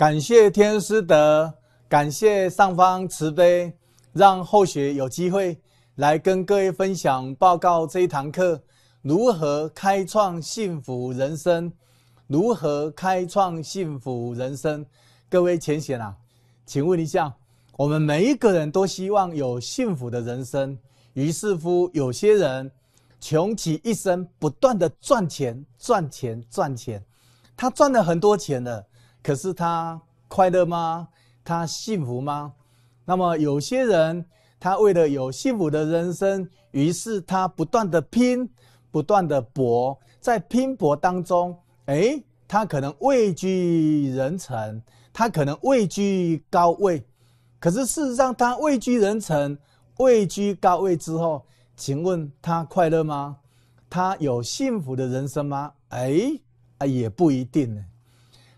感谢天师德，感谢上方慈悲，让后学有机会来跟各位分享报告这一堂课。如何开创幸福人生？如何开创幸福人生？各位浅显啊，请问一下，我们每一个人都希望有幸福的人生。于是乎，有些人穷其一生，不断的赚钱、赚钱、赚钱，他赚了很多钱了。可是他快乐吗？他幸福吗？那么有些人，他为了有幸福的人生，于是他不断的拼，不断的搏，在拼搏当中，诶，他可能位居人臣，他可能位居高位，可是事实上，他位居人臣、位居高位之后，请问他快乐吗？他有幸福的人生吗？诶，啊，也不一定呢。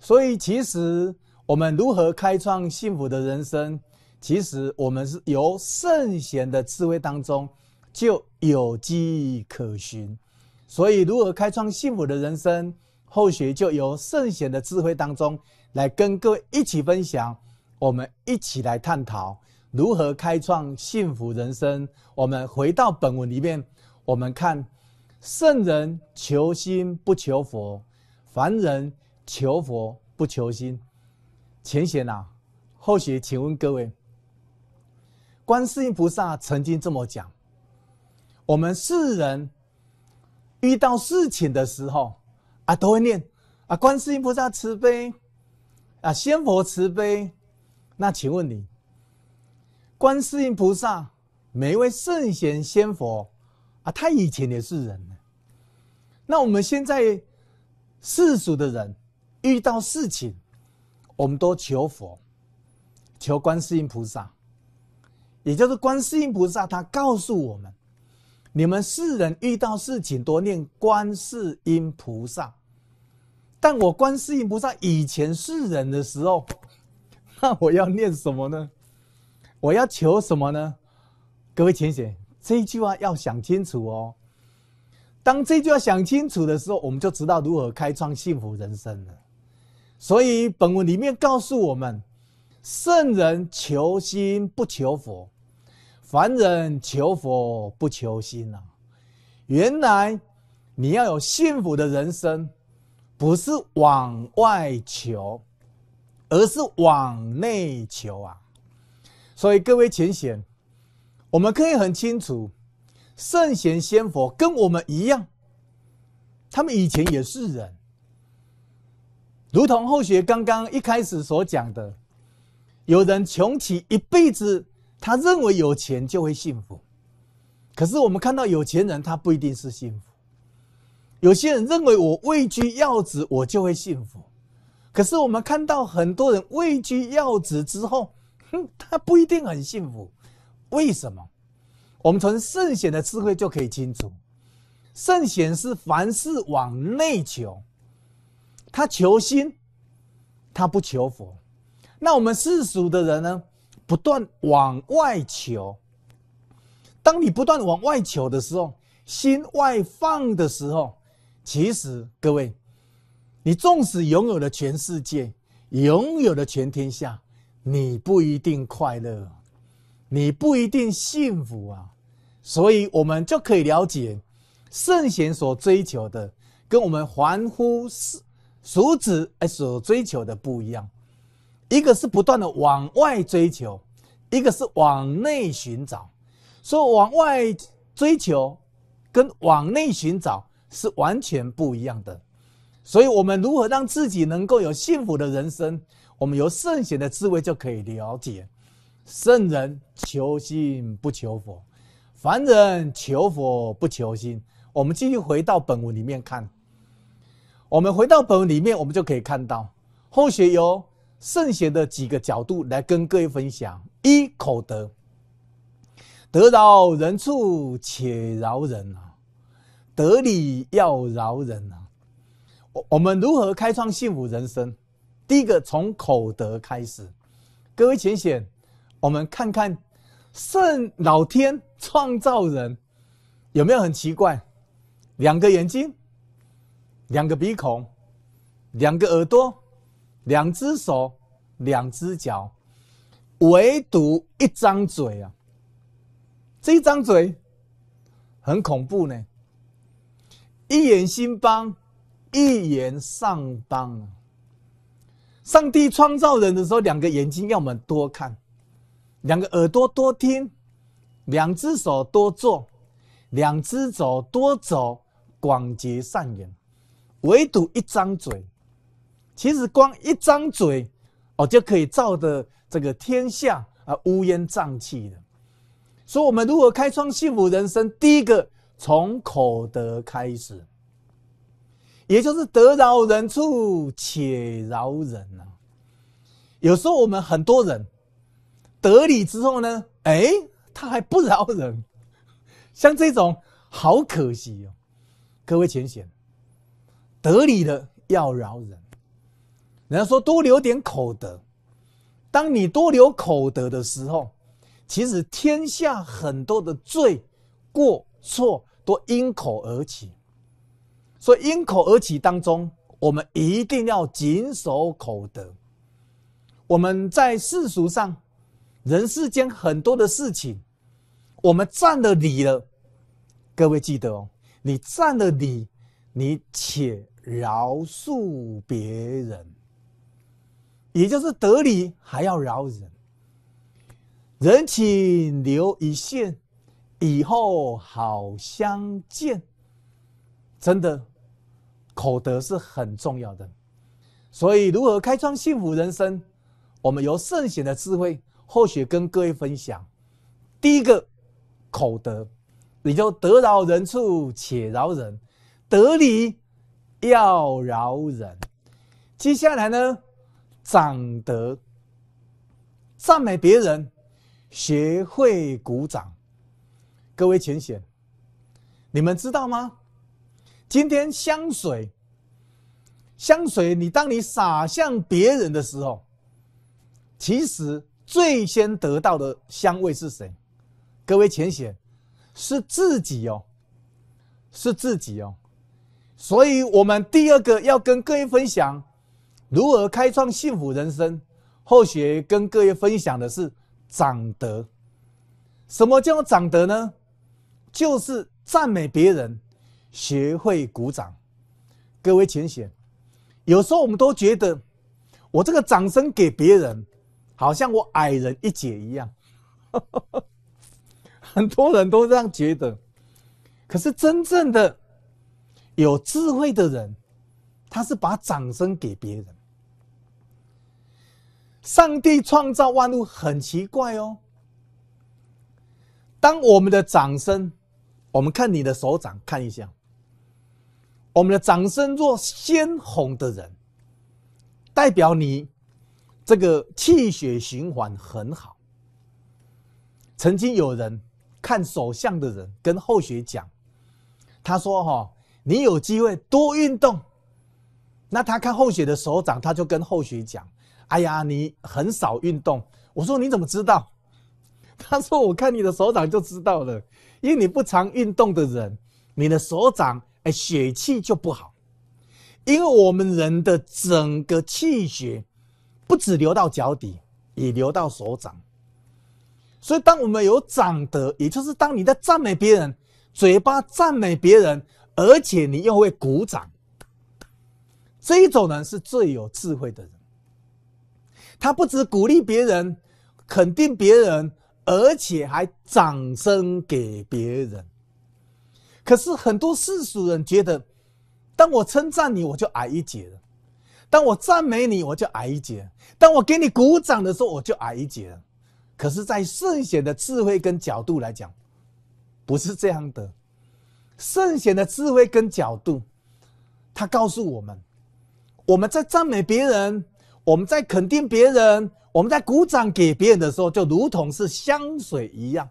所以，其实我们如何开创幸福的人生，其实我们是由圣贤的智慧当中就有迹可循。所以，如何开创幸福的人生，后学就由圣贤的智慧当中来跟各位一起分享，我们一起来探讨如何开创幸福人生。我们回到本文里面，我们看圣人求心不求佛，凡人。求佛不求心，前贤啊，后学。请问各位，观世音菩萨曾经这么讲：我们世人遇到事情的时候啊，都会念啊，观世音菩萨慈悲啊，仙佛慈悲。那请问你，观世音菩萨，每一位圣贤仙佛啊，他以前也是人呢。那我们现在世俗的人。遇到事情，我们都求佛，求观世音菩萨，也就是观世音菩萨，他告诉我们：你们世人遇到事情，多念观世音菩萨。但我观世音菩萨以前是人的时候，那我要念什么呢？我要求什么呢？各位请写这句话，要想清楚哦。当这句话想清楚的时候，我们就知道如何开创幸福人生了。所以本文里面告诉我们：圣人求心不求佛，凡人求佛不求心啊。原来你要有幸福的人生，不是往外求，而是往内求啊。所以各位浅显，我们可以很清楚，圣贤先佛跟我们一样，他们以前也是人。如同后学刚刚一开始所讲的，有人穷其一辈子，他认为有钱就会幸福，可是我们看到有钱人，他不一定是幸福。有些人认为我位居要职，我就会幸福，可是我们看到很多人位居要职之后，哼，他不一定很幸福。为什么？我们从圣贤的智慧就可以清楚，圣贤是凡事往内求。他求心，他不求佛。那我们世俗的人呢？不断往外求。当你不断往外求的时候，心外放的时候，其实各位，你纵使拥有了全世界，拥有了全天下，你不一定快乐，你不一定幸福啊。所以，我们就可以了解圣贤所追求的，跟我们凡夫是。俗子哎，所追求的不一样，一个是不断的往外追求，一个是往内寻找，所以往外追求跟往内寻找是完全不一样的。所以我们如何让自己能够有幸福的人生？我们由圣贤的智慧就可以了解，圣人求心不求佛，凡人求佛不求心。我们继续回到本文里面看。我们回到本文里面，我们就可以看到，后续由圣贤的几个角度来跟各位分享：一、口德，得饶人处且饶人啊，得理要饶人啊。我我们如何开创幸福人生？第一个从口德开始。各位浅显，我们看看圣老天创造人有没有很奇怪？两个眼睛。两个鼻孔，两个耳朵，两只手，两只脚，唯独一张嘴啊！这一张嘴很恐怖呢。一言兴邦，一言丧邦。上帝创造人的时候，两个眼睛要我们多看，两个耳朵多听，两只手多做，两只手多走，广结善缘。唯独一张嘴，其实光一张嘴，哦，就可以造的这个天下啊乌烟瘴气的。所以，我们如果开创幸福人生，第一个从口德开始，也就是得饶人处且饶人啊。有时候我们很多人得理之后呢，哎，他还不饶人，像这种好可惜哦。各位浅显。得理的要饶人，人家说多留点口德。当你多留口德的时候，其实天下很多的罪过错都因口而起。所以因口而起当中，我们一定要谨守口德。我们在世俗上，人世间很多的事情，我们占了理了。各位记得哦，你占了理，你且。饶恕别人，也就是得理还要饶人，人情留一线，以后好相见。真的，口德是很重要的。所以，如何开创幸福人生，我们由圣贤的智慧或许跟各位分享。第一个，口德，你就得饶人处且饶人，得理。要饶人，接下来呢？长得赞美别人，学会鼓掌。各位浅显，你们知道吗？今天香水，香水，你当你洒向别人的时候，其实最先得到的香味是谁？各位浅显，是自己哦，是自己哦。所以，我们第二个要跟各位分享如何开创幸福人生。后学跟各位分享的是长德。什么叫长德呢？就是赞美别人，学会鼓掌。各位浅显，有时候我们都觉得，我这个掌声给别人，好像我矮人一截一样。很多人都这样觉得，可是真正的。有智慧的人，他是把掌声给别人。上帝创造万物很奇怪哦。当我们的掌声，我们看你的手掌看一下。我们的掌声若鲜红的人，代表你这个气血循环很好。曾经有人看手相的人跟后学讲，他说：“哈。”你有机会多运动，那他看后学的手掌，他就跟后学讲：“哎呀，你很少运动。”我说：“你怎么知道？”他说：“我看你的手掌就知道了，因为你不常运动的人，你的手掌哎，血气就不好。因为我们人的整个气血不止流到脚底，也流到手掌。所以，当我们有长德，也就是当你在赞美别人，嘴巴赞美别人。而且你又会鼓掌，这一种人是最有智慧的人。他不止鼓励别人、肯定别人，而且还掌声给别人。可是很多世俗人觉得，当我称赞你，我就矮一截了；当我赞美你，我就矮一截；当我给你鼓掌的时候，我就矮一截了。可是，在圣贤的智慧跟角度来讲，不是这样的。圣贤的智慧跟角度，他告诉我们：我们在赞美别人，我们在肯定别人，我们在鼓掌给别人的时候，就如同是香水一样。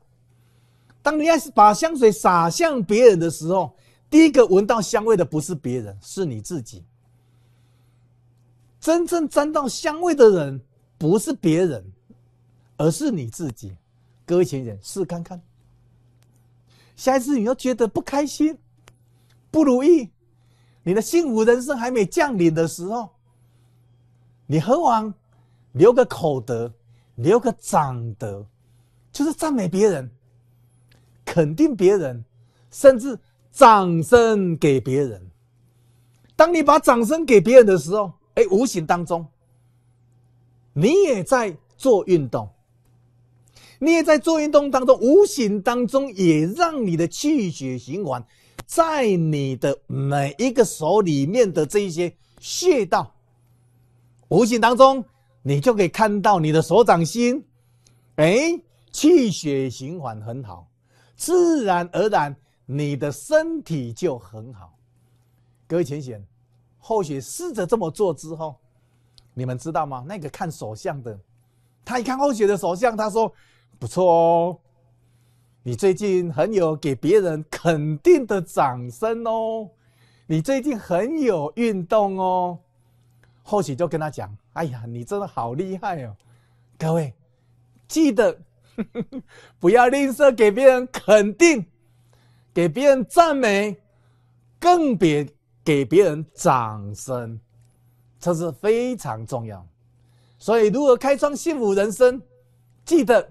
当你要把香水洒向别人的时候，第一个闻到香味的不是别人，是你自己。真正沾到香味的人，不是别人，而是你自己。各位情人试看看。下一次你又觉得不开心、不如意，你的幸福人生还没降临的时候，你何妨留个口德、留个长德，就是赞美别人、肯定别人，甚至掌声给别人。当你把掌声给别人的时候，哎，无形当中，你也在做运动。你也在做运动当中，无形当中也让你的气血循环，在你的每一个手里面的这一些穴道，无形当中你就可以看到你的手掌心，哎，气血循环很好，自然而然你的身体就很好。各位前显，后学试着这么做之后，你们知道吗？那个看手相的，他一看后学的手相，他说。不错哦，你最近很有给别人肯定的掌声哦，你最近很有运动哦，或许就跟他讲，哎呀，你真的好厉害哦。各位，记得 不要吝啬给别人肯定，给别人赞美，更别给别人掌声，这是非常重要。所以，如何开创幸福人生？记得。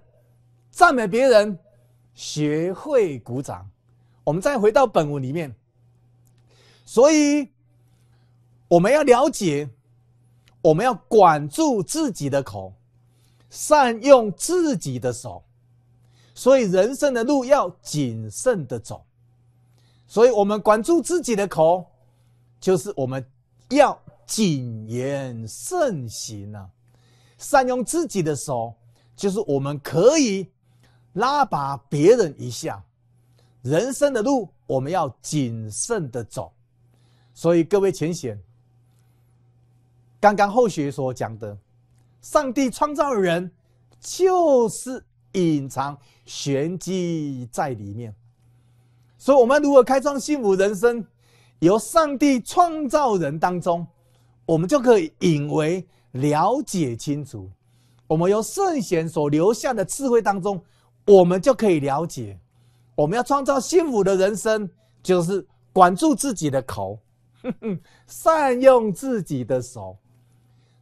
赞美别人，学会鼓掌。我们再回到本文里面，所以我们要了解，我们要管住自己的口，善用自己的手，所以人生的路要谨慎的走。所以我们管住自己的口，就是我们要谨言慎行啊；善用自己的手，就是我们可以。拉拔别人一下，人生的路我们要谨慎的走。所以各位浅显，刚刚后学所讲的，上帝创造人就是隐藏玄机在里面。所以，我们如何开创幸福人生，由上帝创造人当中，我们就可以引为了解清楚。我们由圣贤所留下的智慧当中。我们就可以了解，我们要创造幸福的人生，就是管住自己的口，善用自己的手，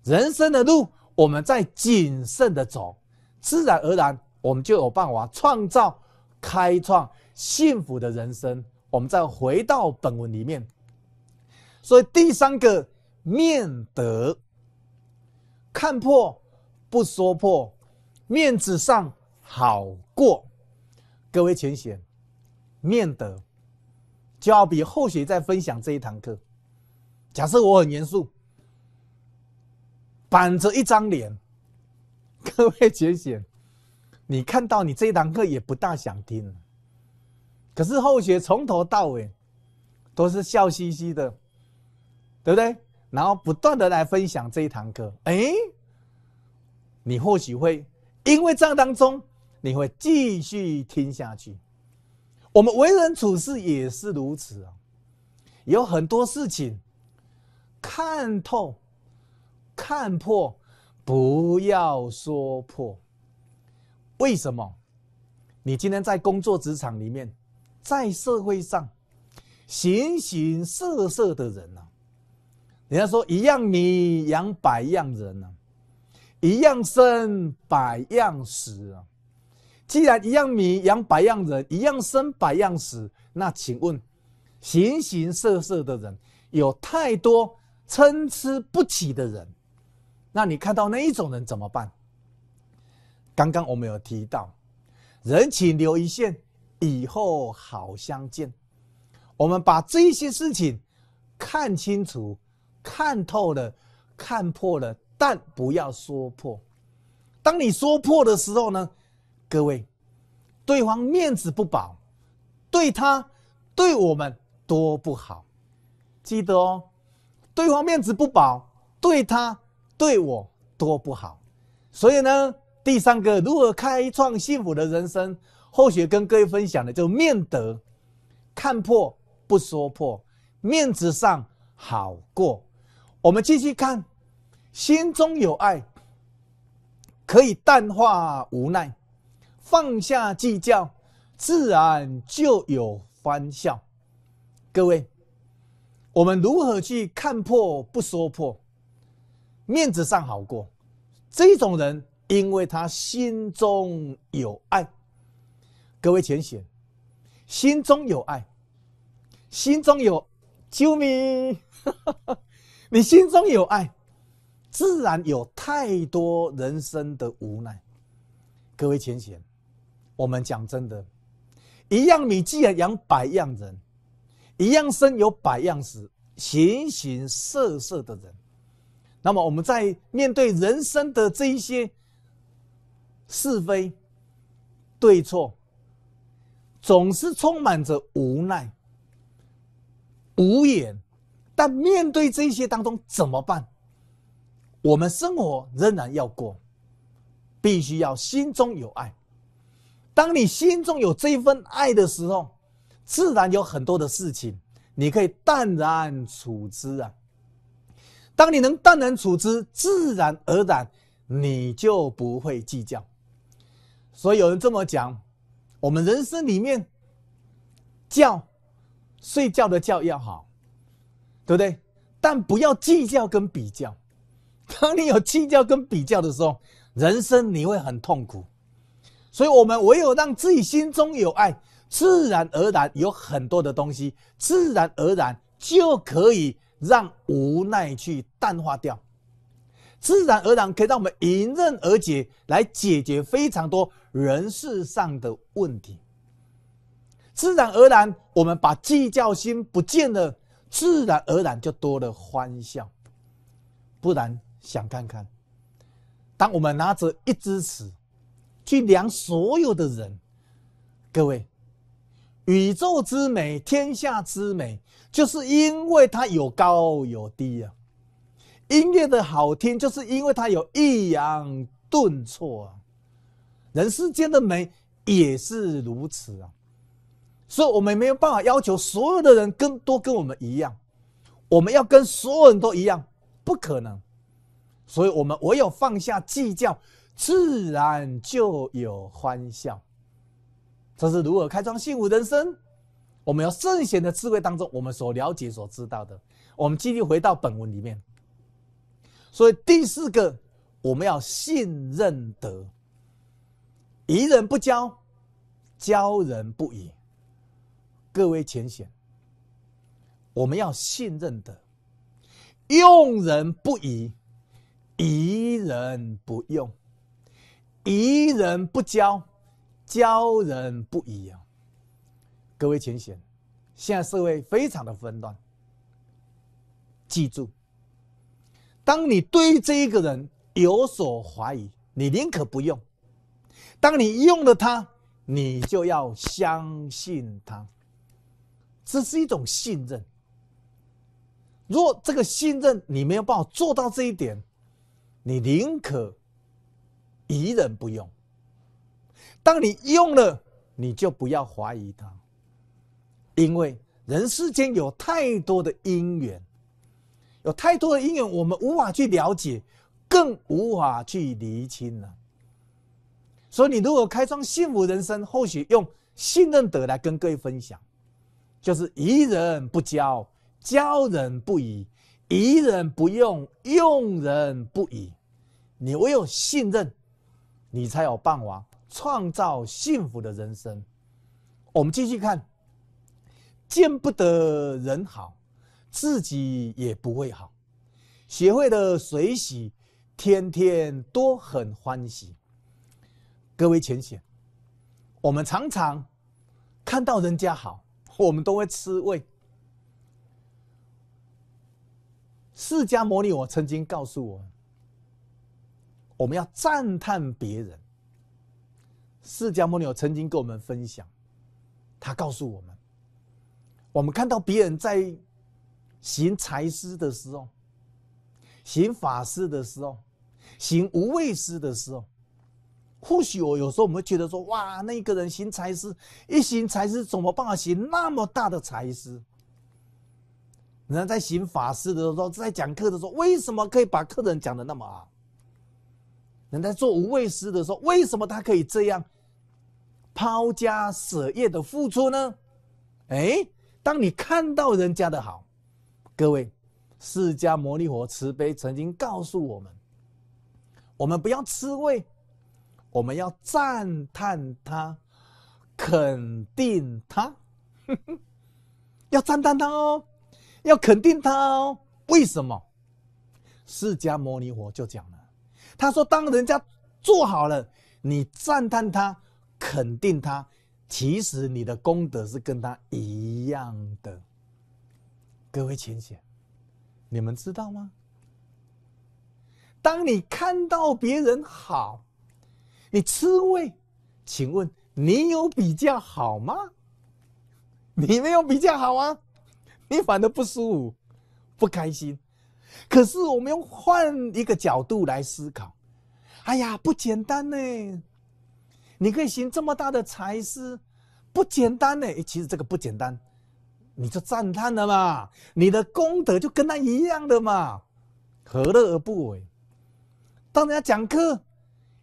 人生的路，我们在谨慎的走，自然而然，我们就有办法创造、开创幸福的人生。我们再回到本文里面，所以第三个面德，看破不说破，面子上好。过，各位浅显面得，就要比后学在分享这一堂课。假设我很严肃，板着一张脸，各位浅显，你看到你这一堂课也不大想听。可是后学从头到尾都是笑嘻嘻的，对不对？然后不断的来分享这一堂课，哎，你或许会因为这样当中。你会继续听下去。我们为人处事也是如此啊。有很多事情，看透、看破，不要说破。为什么？你今天在工作职场里面，在社会上，形形色色的人啊，人家说一样米养百样人呢，一样生百样死啊。既然一样米养百样人，一样生百样死，那请问，形形色色的人有太多参差不齐的人，那你看到那一种人怎么办？刚刚我们有提到，人情留一线，以后好相见。我们把这些事情看清楚、看透了、看破了，但不要说破。当你说破的时候呢？各位，对方面子不保，对他对我们多不好。记得哦，对方面子不保，对他对我多不好。所以呢，第三个如何开创幸福的人生，后续跟各位分享的就是面德，看破不说破，面子上好过。我们继续看，心中有爱，可以淡化无奈。放下计较，自然就有欢笑。各位，我们如何去看破不说破，面子上好过。这种人，因为他心中有爱。各位浅显，心中有爱，心中有救，命，你心中有爱，自然有太多人生的无奈。各位浅显。我们讲真的，一样米既然养百样人，一样生有百样死，形形色色的人。那么我们在面对人生的这一些是非对错，总是充满着无奈无言。但面对这些当中怎么办？我们生活仍然要过，必须要心中有爱。当你心中有这份爱的时候，自然有很多的事情你可以淡然处之啊。当你能淡然处之，自然而然你就不会计较。所以有人这么讲：，我们人生里面，觉睡觉的“觉要好，对不对？但不要计较跟比较。当你有计较跟比较的时候，人生你会很痛苦。所以，我们唯有让自己心中有爱，自然而然有很多的东西，自然而然就可以让无奈去淡化掉，自然而然可以让我们迎刃而解，来解决非常多人事上的问题。自然而然，我们把计较心不见了，自然而然就多了欢笑。不然，想看看，当我们拿着一支尺，去量所有的人，各位，宇宙之美，天下之美，就是因为它有高有低啊。音乐的好听，就是因为它有抑扬顿挫啊。人世间的美也是如此啊。所以，我们没有办法要求所有的人跟都跟我们一样。我们要跟所有人都一样，不可能。所以我们唯有放下计较。自然就有欢笑。这是如何开创幸福人生？我们要圣贤的智慧当中，我们所了解、所知道的。我们继续回到本文里面。所以第四个，我们要信任德。疑人不交，交人不疑。各位浅显，我们要信任德，用人不疑，疑人不用。疑人不交，交人不疑啊！各位请贤，现在社会非常的纷乱。记住，当你对这一个人有所怀疑，你宁可不用；当你用了他，你就要相信他。这是一种信任。若这个信任你没有办法做到这一点，你宁可。疑人不用，当你用了，你就不要怀疑他，因为人世间有太多的因缘，有太多的因缘，我们无法去了解，更无法去厘清了。所以，你如果开创幸福人生，或许用信任德来跟各位分享，就是疑人不交，交人不疑，疑人不用，用人不疑，你唯有信任。你才有办法创造幸福的人生。我们继续看，见不得人好，自己也不会好。学会的随喜，天天都很欢喜。各位浅显，我们常常看到人家好，我们都会吃味。释迦牟尼，我曾经告诉我。我们要赞叹别人。释迦牟尼曾经跟我们分享，他告诉我们：，我们看到别人在行财师的时候，行法师的时候，行无畏师的时候，或许我有时候我们会觉得说：，哇，那个人行财师，一行财师，怎么办法行那么大的财师？人家在行法师的时候，在讲课的时候，为什么可以把客人讲的那么好？人在做无畏师的时候，为什么他可以这样抛家舍业的付出呢？哎，当你看到人家的好，各位，释迦牟尼佛慈悲曾经告诉我们：我们不要吃味，我们要赞叹他，肯定他，要赞叹他哦，要肯定他哦。为什么？释迦牟尼佛就讲了。他说：“当人家做好了，你赞叹他，肯定他，其实你的功德是跟他一样的。”各位，请想，你们知道吗？当你看到别人好，你吃味，请问你有比较好吗？你没有比较好啊，你反而不舒服，不开心。可是我们用换一个角度来思考，哎呀，不简单呢！你可以行这么大的财思，不简单呢。其实这个不简单，你就赞叹了嘛，你的功德就跟他一样的嘛，何乐而不为？当人家讲课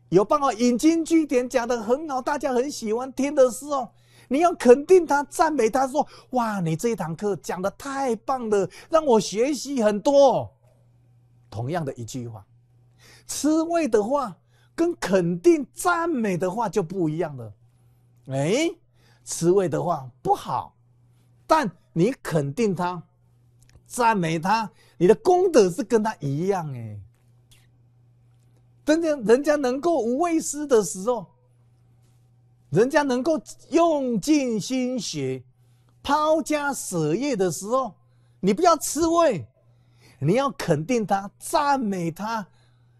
有办法引经据典，讲的很好，大家很喜欢听的时候，你要肯定他，赞美他说：哇，你这一堂课讲的太棒了，让我学习很多。同样的一句话，吃味的话跟肯定赞美的话就不一样了。哎，吃味的话不好，但你肯定他、赞美他，你的功德是跟他一样。哎，真正人家能够无畏师的时候，人家能够用尽心血、抛家舍业的时候，你不要吃味。你要肯定他，赞美他，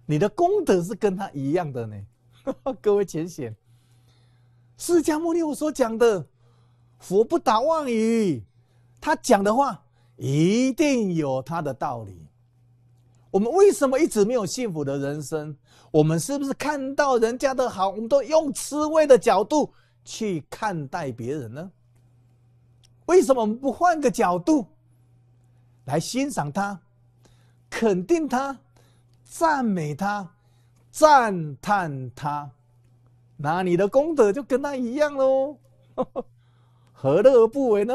你的功德是跟他一样的呢。各位浅显，释迦牟尼佛所讲的，佛不打妄语，他讲的话一定有他的道理。我们为什么一直没有幸福的人生？我们是不是看到人家的好，我们都用吃味的角度去看待别人呢？为什么我们不换个角度来欣赏他？肯定他，赞美他，赞叹他，那你的功德就跟他一样喽，何乐而不为呢？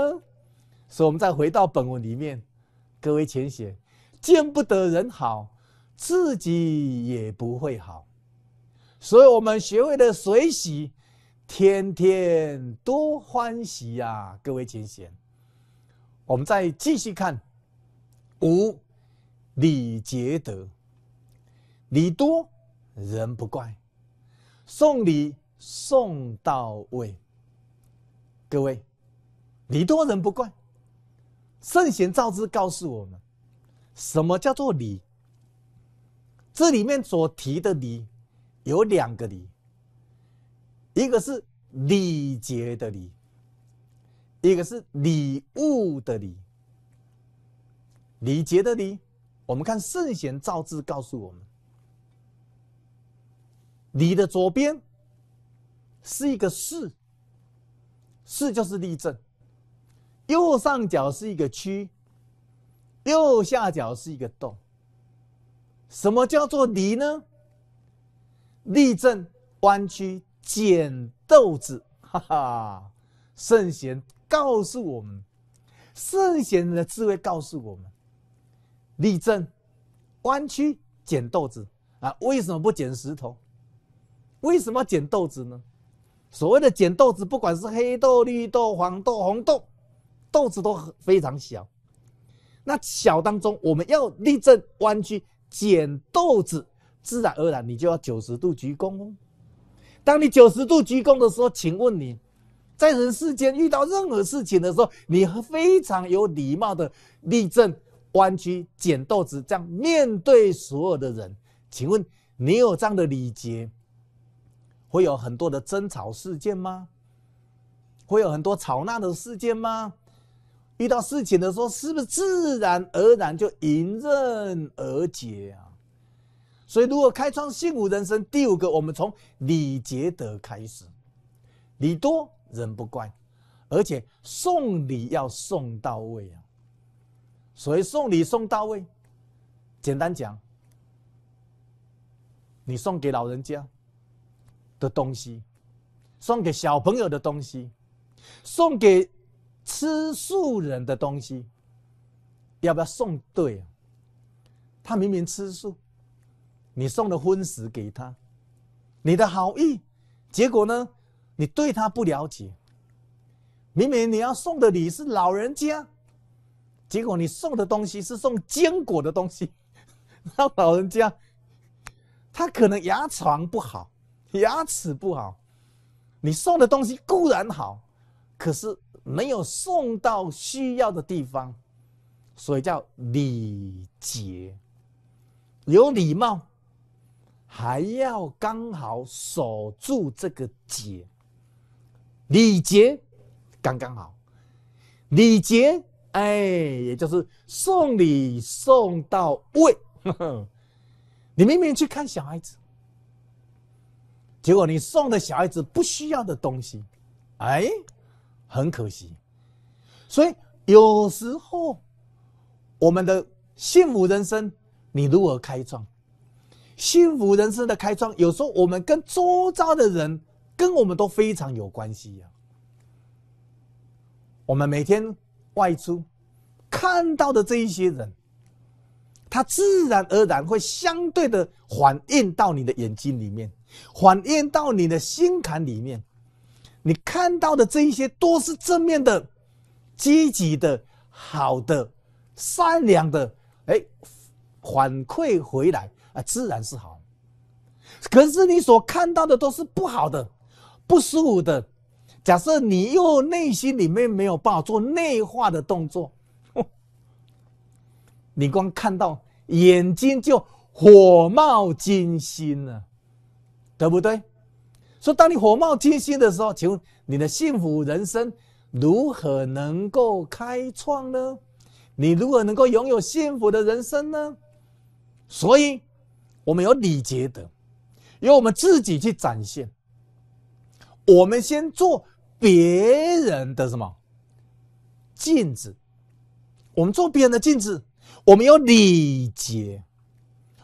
所以，我们再回到本文里面，各位浅显，见不得人好，自己也不会好，所以我们学会了随喜，天天多欢喜呀！各位浅显，我们再继续看五。礼节的礼多，人不怪；送礼送到位。各位，礼多人不怪。圣贤造字告诉我们，什么叫做礼？这里面所提的礼有两个礼，一个是礼节的礼，一个是礼物的礼。礼节的礼。我们看圣贤造字告诉我们，“离”的左边是一个“士”，“士”就是立正；右上角是一个“区，右下角是一个“洞”。什么叫做“离”呢？立正、弯曲、捡豆子。哈哈，圣贤告诉我们，圣贤的智慧告诉我们。立正，弯曲捡豆子啊？为什么不捡石头？为什么捡豆子呢？所谓的捡豆子，不管是黑豆、绿豆、黄豆、红豆，豆子都非常小。那小当中，我们要立正、弯曲捡豆子，自然而然你就要九十度鞠躬。当你九十度鞠躬的时候，请问你在人世间遇到任何事情的时候，你非常有礼貌的立正。弯曲捡豆子，这样面对所有的人，请问你有这样的礼节，会有很多的争吵事件吗？会有很多吵闹的事件吗？遇到事情的时候，是不是自然而然就迎刃而解啊？所以，如果开创幸福人生，第五个，我们从礼节德开始。礼多人不怪，而且送礼要送到位啊。所以送礼送到位，简单讲，你送给老人家的东西，送给小朋友的东西，送给吃素人的东西，要不要送对？他明明吃素，你送了荤食给他，你的好意，结果呢？你对他不了解，明明你要送的礼是老人家。结果你送的东西是送坚果的东西，那老人家他可能牙床不好，牙齿不好，你送的东西固然好，可是没有送到需要的地方，所以叫礼节，有礼貌还要刚好守住这个节，礼节刚刚好，礼节。哎，也就是送礼送到位，你明明去看小孩子，结果你送的小孩子不需要的东西，哎，很可惜。所以有时候我们的幸福人生，你如何开创幸福人生的开创？有时候我们跟周遭的人跟我们都非常有关系呀。我们每天。外出看到的这一些人，他自然而然会相对的反映到你的眼睛里面，反映到你的心坎里面。你看到的这一些都是正面的、积极的、好的、善良的，哎，反馈回来啊，自然是好。可是你所看到的都是不好的、不舒服的。假设你又内心里面没有办法做内化的动作，你光看到眼睛就火冒金星了，对不对？说当你火冒金星的时候，请问你的幸福人生如何能够开创呢？你如何能够拥有幸福的人生呢？所以，我们有礼节的，由我们自己去展现。我们先做。别人的什么镜子？我们做别人的镜子，我们有礼节，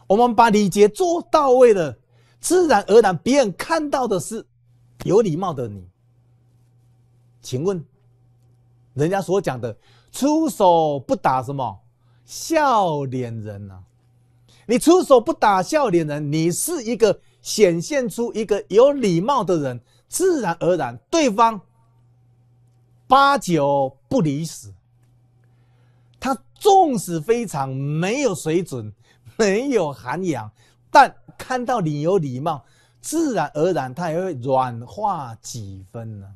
我们把礼节做到位了，自然而然，别人看到的是有礼貌的你。请问，人家所讲的“出手不打什么笑脸人”呢？你出手不打笑脸人，你是一个显现出一个有礼貌的人，自然而然，对方。八九不离十，他纵使非常没有水准，没有涵养，但看到你有礼貌，自然而然他也会软化几分呢。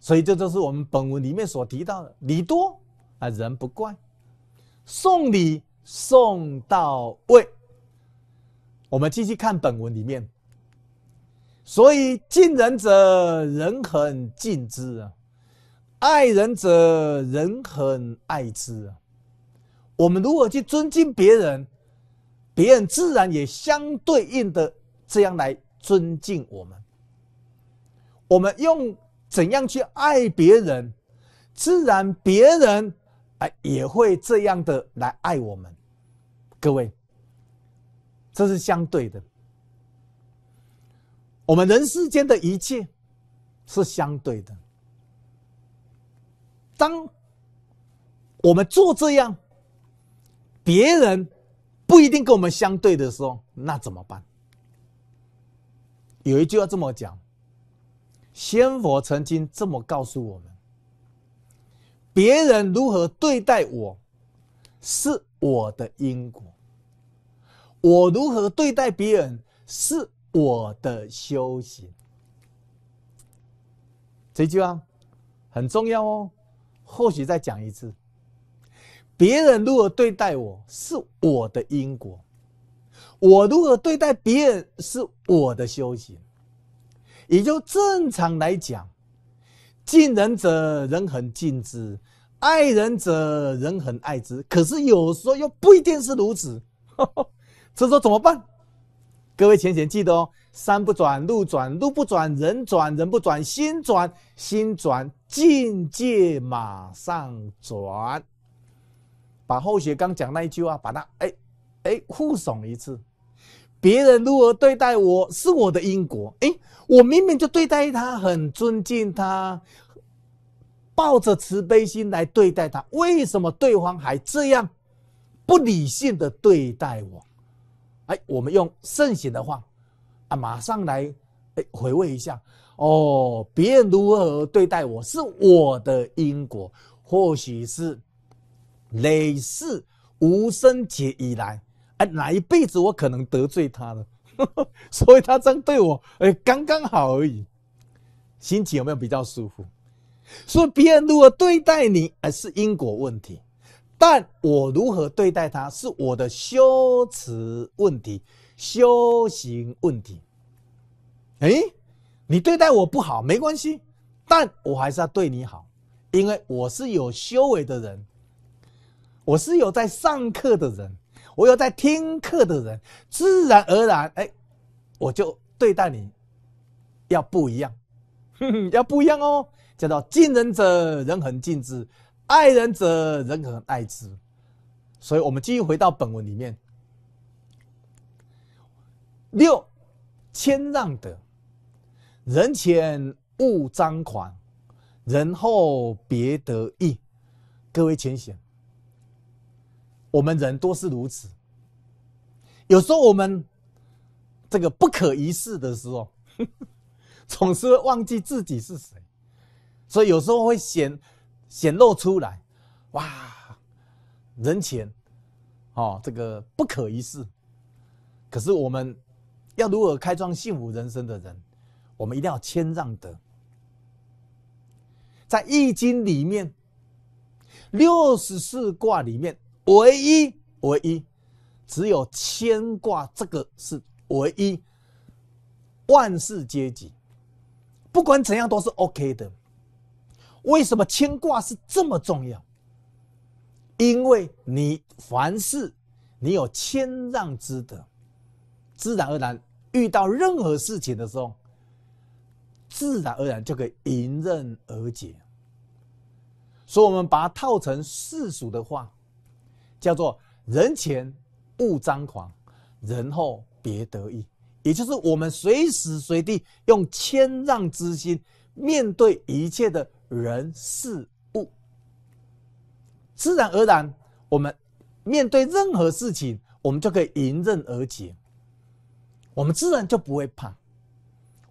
所以，这就是我们本文里面所提到的礼多啊，人不怪。送礼送到位，我们继续看本文里面。所以，敬人者，人恒敬之啊。爱人者，人恒爱之。我们如果去尊敬别人，别人自然也相对应的这样来尊敬我们。我们用怎样去爱别人，自然别人哎也会这样的来爱我们。各位，这是相对的。我们人世间的一切是相对的。当我们做这样，别人不一定跟我们相对的时候，那怎么办？有一句话这么讲，先佛曾经这么告诉我们：别人如何对待我，是我的因果；我如何对待别人，是我的修行。这句话很重要哦。或许再讲一次，别人如何对待我是我的因果，我如何对待别人是我的修行。也就正常来讲，敬人者人恒敬之，爱人者人恒爱之。可是有时候又不一定是如此，这时候怎么办？各位浅浅记得哦。山不转路转，路不转人转，人不转心转，心转境界马上转。把后学刚讲那一句话，把它哎哎护诵一次。别人如何对待我，是我的因果。哎，我明明就对待他很尊敬他，抱着慈悲心来对待他，为什么对方还这样不理性的对待我？哎，我们用圣贤的话。啊，马上来，回味一下哦。别人如何对待我，是我的因果。或许是累世无生劫以来，哎，哪一辈子我可能得罪他呢？所以，他这样对我，哎，刚刚好而已。心情有没有比较舒服？所以，别人如何对待你，哎，是因果问题；但我如何对待他，是我的修辞问题。修行问题，哎，你对待我不好没关系，但我还是要对你好，因为我是有修为的人，我是有在上课的人，我有在听课的人，自然而然，哎，我就对待你要不一样，哼哼，要不一样哦，叫做敬人者人恒敬之，爱人者人恒爱之，所以我们继续回到本文里面。六谦让德，人前勿张狂，人后别得意。各位浅显，我们人都是如此。有时候我们这个不可一世的时候，总是忘记自己是谁，所以有时候会显显露出来。哇，人前哦，这个不可一世，可是我们。要如何开创幸福人生的人，我们一定要谦让德。在《易经》里面，六十四卦里面唯一唯一，只有谦卦这个是唯一，万事皆吉，不管怎样都是 OK 的。为什么牵挂是这么重要？因为你凡事你有谦让之德，自然而然。遇到任何事情的时候，自然而然就可以迎刃而解。所以，我们把它套成世俗的话，叫做“人前勿张狂，人后别得意”。也就是，我们随时随地用谦让之心面对一切的人事物，自然而然，我们面对任何事情，我们就可以迎刃而解。我们自然就不会怕，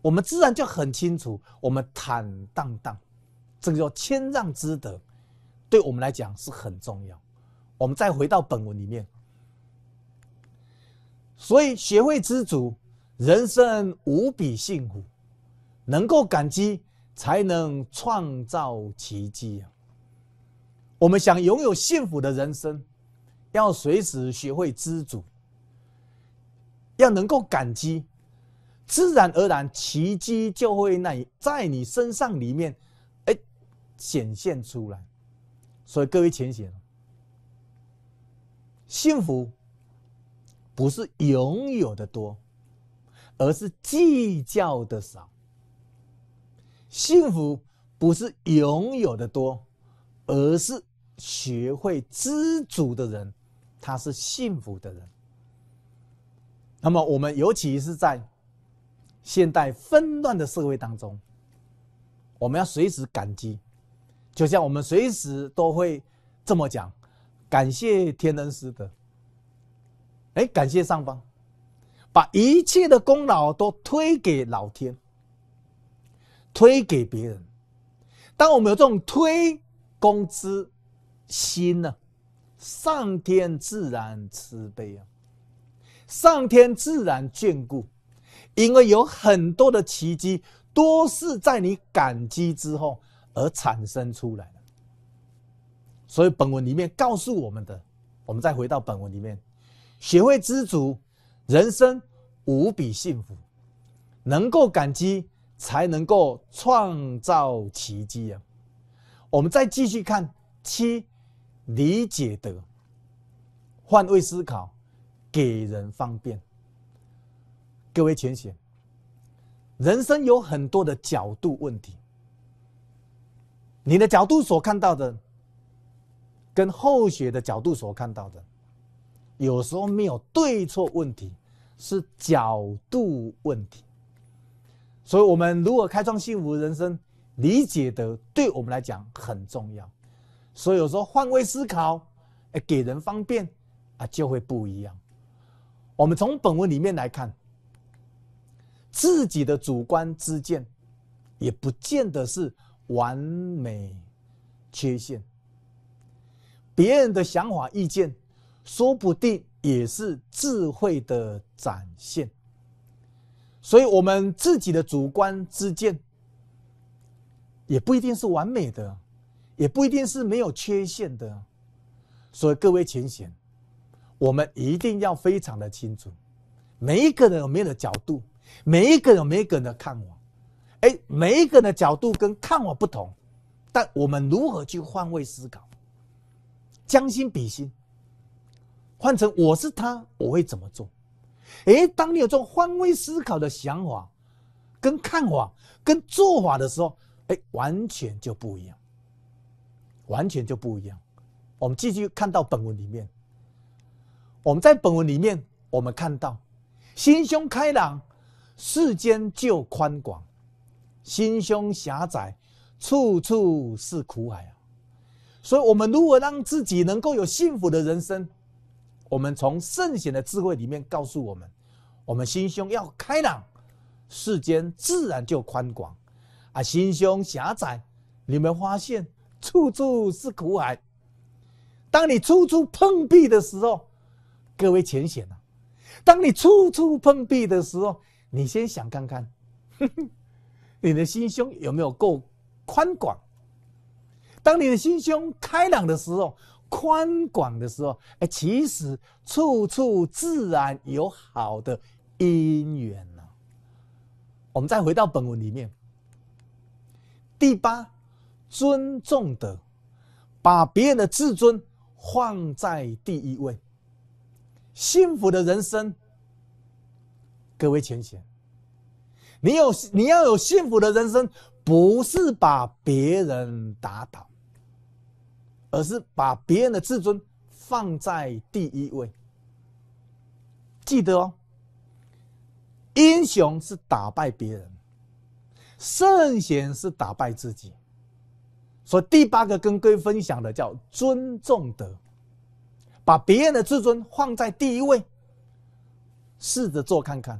我们自然就很清楚，我们坦荡荡，这个叫谦让之德，对我们来讲是很重要。我们再回到本文里面，所以学会知足，人生无比幸福。能够感激，才能创造奇迹啊！我们想拥有幸福的人生，要随时学会知足。要能够感激，自然而然奇迹就会那在你身上里面，哎，显现出来。所以各位，浅显。幸福不是拥有的多，而是计较的少。幸福不是拥有的多，而是学会知足的人，他是幸福的人。那么我们，尤其是在现代纷乱的社会当中，我们要随时感激，就像我们随时都会这么讲，感谢天恩师德。哎，感谢上方，把一切的功劳都推给老天，推给别人。当我们有这种推功之心呢，上天自然慈悲啊。上天自然眷顾，因为有很多的奇迹都是在你感激之后而产生出来的。所以本文里面告诉我们的，我们再回到本文里面，学会知足，人生无比幸福。能够感激，才能够创造奇迹啊！我们再继续看七，理解的，换位思考。给人方便，各位浅显，人生有很多的角度问题。你的角度所看到的，跟后学的角度所看到的，有时候没有对错问题，是角度问题。所以，我们如果开创幸福人生，理解的对我们来讲很重要。所以，有时候换位思考，哎，给人方便啊，就会不一样。我们从本文里面来看，自己的主观之见，也不见得是完美、缺陷。别人的想法、意见，说不定也是智慧的展现。所以，我们自己的主观之见，也不一定是完美的，也不一定是没有缺陷的。所以，各位前想。我们一定要非常的清楚，每一个人有每个的角度，每一个人有每一个人的看法。哎，每一个人的角度跟看法不同，但我们如何去换位思考，将心比心，换成我是他，我会怎么做？哎，当你有这种换位思考的想法、跟看法、跟做法的时候，哎，完全就不一样，完全就不一样。我们继续看到本文里面。我们在本文里面，我们看到，心胸开朗，世间就宽广；心胸狭窄，处处是苦海啊！所以，我们如果让自己能够有幸福的人生，我们从圣贤的智慧里面告诉我们：，我们心胸要开朗，世间自然就宽广；啊，心胸狭窄，你们发现处处是苦海。当你处处碰壁的时候，各位浅显啊，当你处处碰壁的时候，你先想看看，你的心胸有没有够宽广？当你的心胸开朗的时候，宽广的时候，哎，其实处处自然有好的因缘我们再回到本文里面，第八，尊重的，把别人的自尊放在第一位。幸福的人生，各位浅显，你有你要有幸福的人生，不是把别人打倒，而是把别人的自尊放在第一位。记得哦，英雄是打败别人，圣贤是打败自己。所以第八个跟各位分享的叫尊重德。把别人的自尊放在第一位，试着做看看。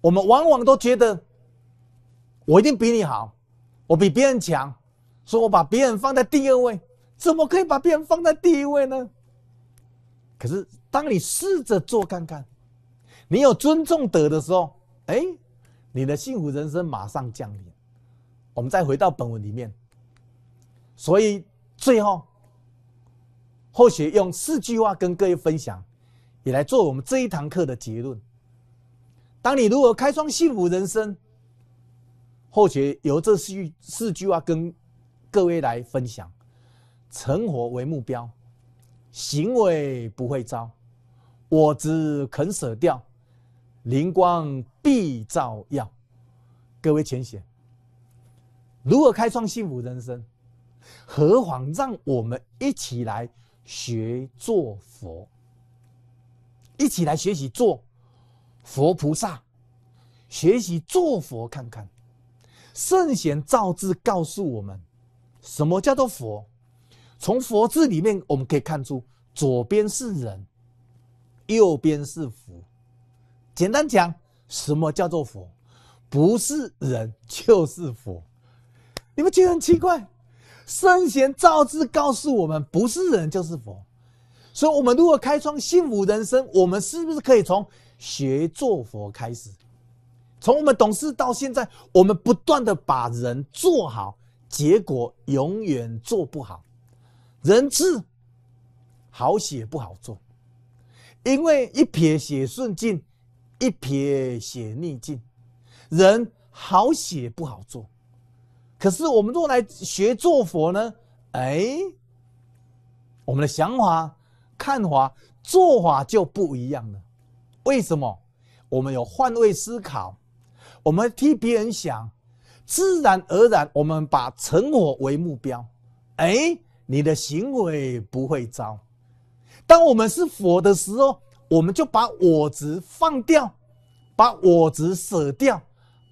我们往往都觉得，我一定比你好，我比别人强，说我把别人放在第二位，怎么可以把别人放在第一位呢？可是，当你试着做看看，你有尊重德的时候，哎，你的幸福人生马上降临。我们再回到本文里面，所以最后。或许用四句话跟各位分享，也来做我们这一堂课的结论。当你如何开创幸福人生？或许由这四句四句话跟各位来分享：成活为目标，行为不会糟，我只肯舍掉，灵光必照耀。各位浅显，如何开创幸福人生？何妨让我们一起来。学做佛，一起来学习做佛菩萨，学习做佛，看看圣贤造字告诉我们，什么叫做佛？从佛字里面我们可以看出，左边是人，右边是佛。简单讲，什么叫做佛？不是人就是佛。你们觉得很奇怪？圣贤造字告诉我们，不是人就是佛，所以，我们如果开创幸福人生，我们是不是可以从学做佛开始？从我们懂事到现在，我们不断的把人做好，结果永远做不好。人字好写不好做，因为一撇写顺境，一撇写逆境，人好写不好做。可是我们若来学做佛呢？哎，我们的想法、看法、做法就不一样了。为什么？我们有换位思考，我们替别人想，自然而然，我们把成佛为目标。哎，你的行为不会糟。当我们是佛的时候，我们就把我执放掉，把我执舍掉。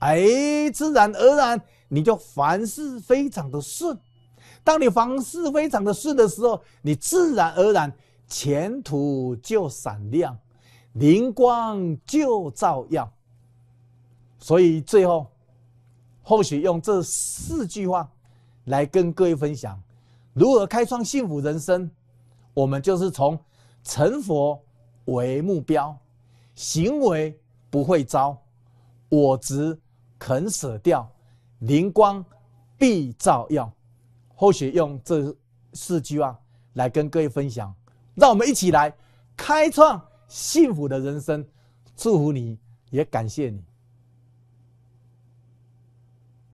哎，自然而然。你就凡事非常的顺，当你凡事非常的顺的时候，你自然而然前途就闪亮，灵光就照耀。所以最后，或许用这四句话，来跟各位分享如何开创幸福人生。我们就是从成佛为目标，行为不会糟，我执肯舍掉。灵光必照耀，后许用这四句话来跟各位分享，让我们一起来开创幸福的人生，祝福你，也感谢你。